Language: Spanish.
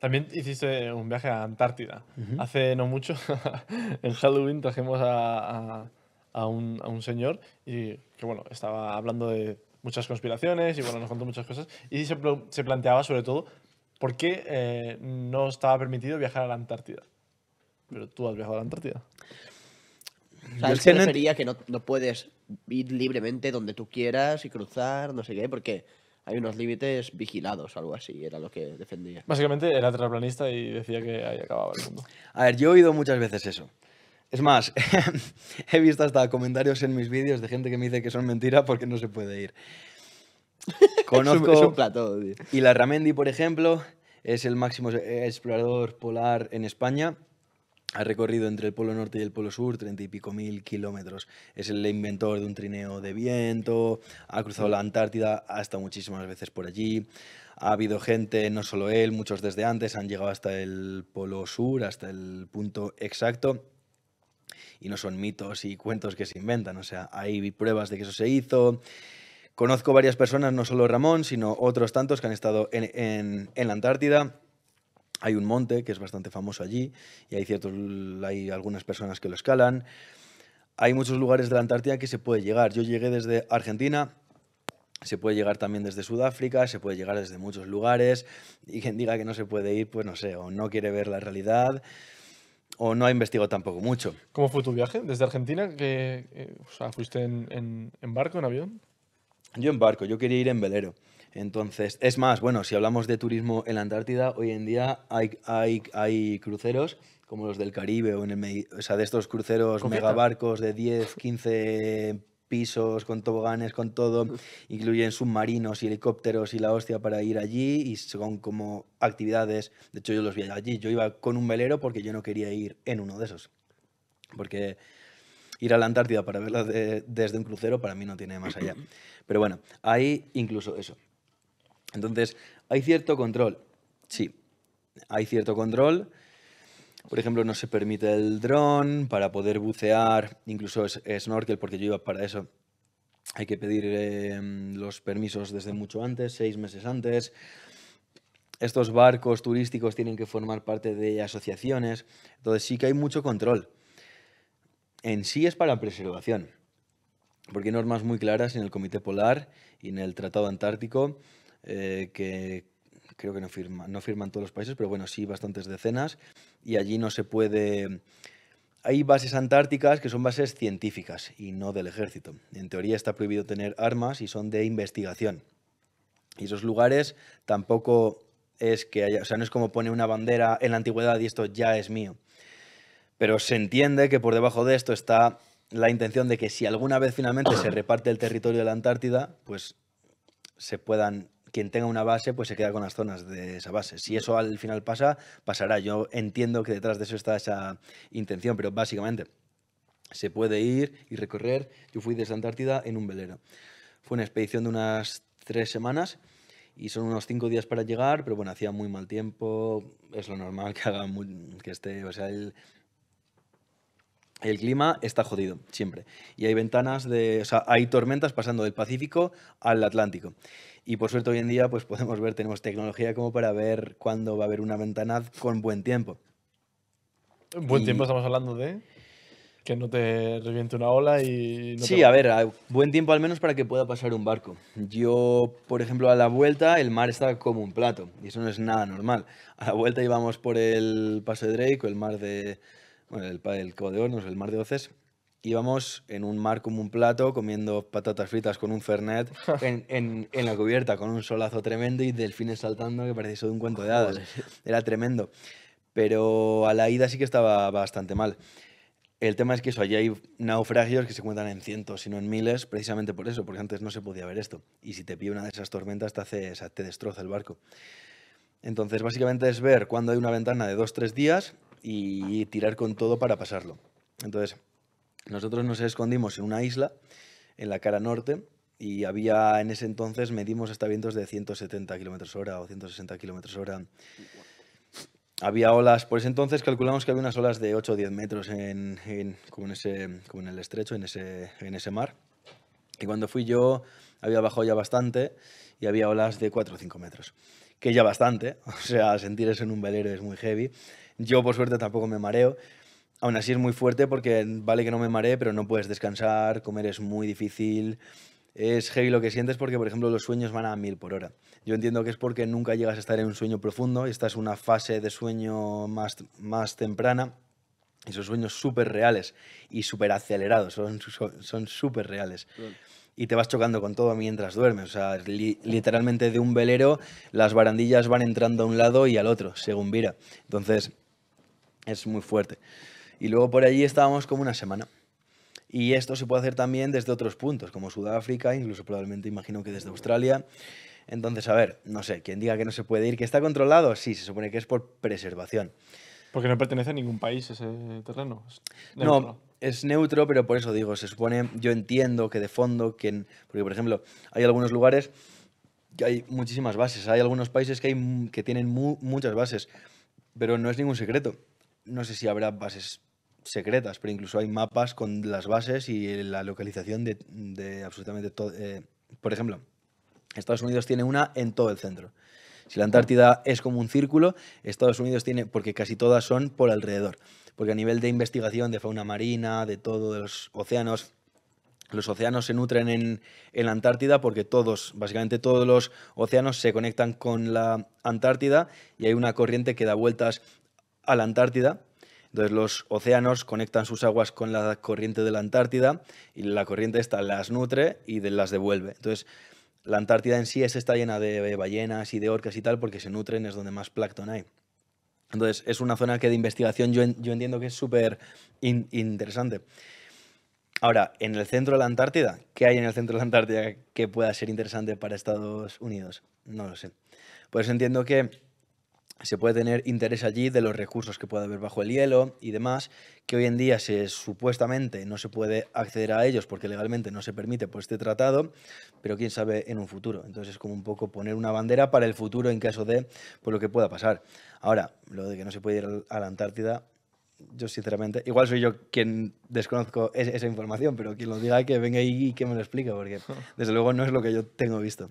También hiciste un viaje a Antártida. Hace no mucho, en Halloween, trajimos a, a, un, a, un, señor y que, bueno, estaba hablando de muchas conspiraciones y, bueno, nos contó muchas cosas. Y se, planteaba, sobre todo, por qué eh, no estaba permitido viajar a la Antártida. Pero tú has viajado a la Antártida. O sea, sería? que no, no, puedes ir libremente donde tú quieras y cruzar, no sé qué, porque hay unos límites vigilados, algo así, era lo que defendía. Básicamente era terraplanista y decía que ahí acababa el mundo. A ver, yo he oído muchas veces eso. Es más, he visto hasta comentarios en mis vídeos de gente que me dice que son mentiras porque no se puede ir. Conozco. es un Y la Ramendi, por ejemplo, es el máximo explorador polar en España ha recorrido entre el Polo Norte y el Polo Sur treinta y pico mil kilómetros. Es el inventor de un trineo de viento, ha cruzado la Antártida hasta muchísimas veces por allí. Ha habido gente, no solo él, muchos desde antes han llegado hasta el Polo Sur, hasta el punto exacto. Y no son mitos y cuentos que se inventan, o sea, hay pruebas de que eso se hizo. Conozco varias personas, no solo Ramón, sino otros tantos que han estado en, en la Antártida hay un monte que es bastante famoso allí y hay, ciertos, hay algunas personas que lo escalan. Hay muchos lugares de la Antártida que se puede llegar. Yo llegué desde Argentina, se puede llegar también desde Sudáfrica, se puede llegar desde muchos lugares y quien diga que no se puede ir, pues no sé, o no quiere ver la realidad o no ha investigado tampoco mucho. ¿Cómo fue tu viaje desde Argentina? Que, eh, ¿Fuiste en, en, barco, en avión? Yo en barco, yo quería ir en velero. Entonces, es más, bueno, si hablamos de turismo en la Antártida, hoy en día hay, hay, hay cruceros como los del Caribe o en el sea, de estos cruceros megabarcos de 10, 15 pisos, con toboganes, con todo, incluyen submarinos y helicópteros y la hostia para ir allí y son como actividades, de hecho yo los vi allí, yo iba con un velero porque yo no quería ir en uno de esos, porque ir a la Antártida para verla desde un crucero para mí no tiene más allá. Pero bueno, hay incluso eso, entonces, hay cierto control. Sí, hay cierto control. Por ejemplo, no se permite el dron para poder bucear, incluso es snorkel, porque yo iba para eso. Hay que pedir em, los permisos desde mucho antes, seis meses antes. Estos barcos turísticos tienen que formar parte de asociaciones. Entonces sí que hay mucho control. En sí es para preservación, porque hay normas muy claras en el Comité Polar y en el Tratado Antártico eh, que creo que no, firma, no firman todos los países, pero bueno, sí bastantes decenas, y allí no se puede... Hay bases antárticas que son bases científicas y no del ejército. En teoría está prohibido tener armas y son de investigación. Y esos lugares tampoco es que haya, o sea, no es como pone una bandera en la antigüedad y esto ya es mío. Pero se entiende que por debajo de esto está la intención de que si alguna vez finalmente se reparte el territorio de la Antártida, pues se puedan quien tenga una base, pues se queda con las zonas de esa base. Si eso al final pasa, pasará. Yo entiendo que detrás de eso está esa intención, pero básicamente se puede ir y recorrer. Yo fui desde Antártida en un velero. Fue una expedición de unas tres semanas y son unos cinco días para llegar, pero bueno, hacía muy mal tiempo, es lo normal que haga que esté, o sea, el, el clima está jodido, siempre. Y hay ventanas de. O sea, hay tormentas pasando del Pacífico al Atlántico. Y por suerte hoy en día, pues podemos ver, tenemos tecnología como para ver cuándo va a haber una ventana con buen tiempo. Buen tiempo estamos hablando de. Que no te reviente una ola y... sí, a ver, buen tiempo al menos para que pueda pasar un barco. Yo, por ejemplo, a la vuelta el mar está como un plato y eso no es nada normal. A la vuelta íbamos por el Paso de Drake el mar de, el, el de Hornos, el Mar de Oces, íbamos en un mar como un plato, comiendo patatas fritas con un fernet, en, la cubierta con un solazo tremendo y delfines saltando que parecía eso de un cuento de hadas. Era tremendo. Pero a la ida sí que estaba bastante mal. El tema es que eso, allí hay naufragios que se cuentan en cientos, sino en miles, precisamente por eso, porque antes no se podía ver esto. Y si te pide una de esas tormentas, te, hace, te destroza el barco. Entonces, básicamente es ver cuando hay una ventana de dos, tres días y tirar con todo para pasarlo. Entonces, nosotros nos escondimos en una isla, en la cara norte, y había en ese entonces, medimos hasta vientos de 170 kilómetros hora o 160 kilómetros hora. Había olas, por ese entonces calculamos que había unas olas de 8 o 10 metros en, como, en ese, el estrecho, en ese, en ese mar. Y cuando fui yo, había bajado ya bastante y había olas de 4 o 5 metros que ya bastante, o sea, sentir eso en un velero es muy heavy. Yo por suerte tampoco me mareo. Aún así es muy fuerte porque vale que no me maree, pero no puedes descansar, comer es muy difícil. Es heavy lo que sientes porque, por ejemplo, los sueños van a mil por hora. Yo entiendo que es porque nunca llegas a estar en un sueño profundo, esta es una fase de sueño más, más temprana y son sueños súper reales y súper acelerados, son súper reales y te vas chocando con todo mientras duermes. O sea, literalmente de un velero las barandillas van entrando a un lado y al otro, según vira. Entonces, es muy fuerte. Y luego por allí estábamos como una semana. Y esto se puede hacer también desde otros puntos, como Sudáfrica, incluso probablemente imagino que desde Australia. Entonces, a ver, no sé, quien diga que no se puede ir, que está controlado, sí, se supone que es por preservación. Porque no pertenece a ningún país ese terreno. no, es neutro, pero por eso digo, se supone, yo entiendo que de fondo, que, porque por ejemplo, hay algunos lugares que hay muchísimas bases, hay algunos países que, hay, que tienen muchas bases, pero no es ningún secreto. No sé si habrá bases secretas, pero incluso hay mapas con las bases y la localización de, absolutamente todo. Eh, por ejemplo, Estados Unidos tiene una en todo el centro. Si la Antártida es como un círculo, Estados Unidos tiene, porque casi todas son por alrededor. Porque a nivel de investigación de fauna marina, de todos los océanos, los océanos se nutren en, la Antártida porque todos, básicamente todos los océanos se conectan con la Antártida y hay una corriente que da vueltas a la Antártida. Entonces los océanos conectan sus aguas con la corriente de la Antártida y la corriente esta las nutre y las devuelve. Entonces la Antártida en sí es, está llena de ballenas y de orcas y tal porque se nutren, es donde más plancton hay. Entonces, es una zona que de investigación yo, entiendo que es súper interesante. Ahora, en el centro de la Antártida, ¿qué hay en el centro de la Antártida que pueda ser interesante para Estados Unidos? No lo sé. Pues entiendo que se puede tener interés allí de los recursos que pueda haber bajo el hielo y demás, que hoy en día se, supuestamente no se puede acceder a ellos porque legalmente no se permite por este tratado, pero quién sabe en un futuro. Entonces es como un poco poner una bandera para el futuro en caso de por pues, lo que pueda pasar. Ahora, lo de que no se puede ir a la Antártida, yo sinceramente, igual soy yo quien desconozco esa información, pero quien lo diga que venga y que me lo explique, porque desde luego no es lo que yo tengo visto.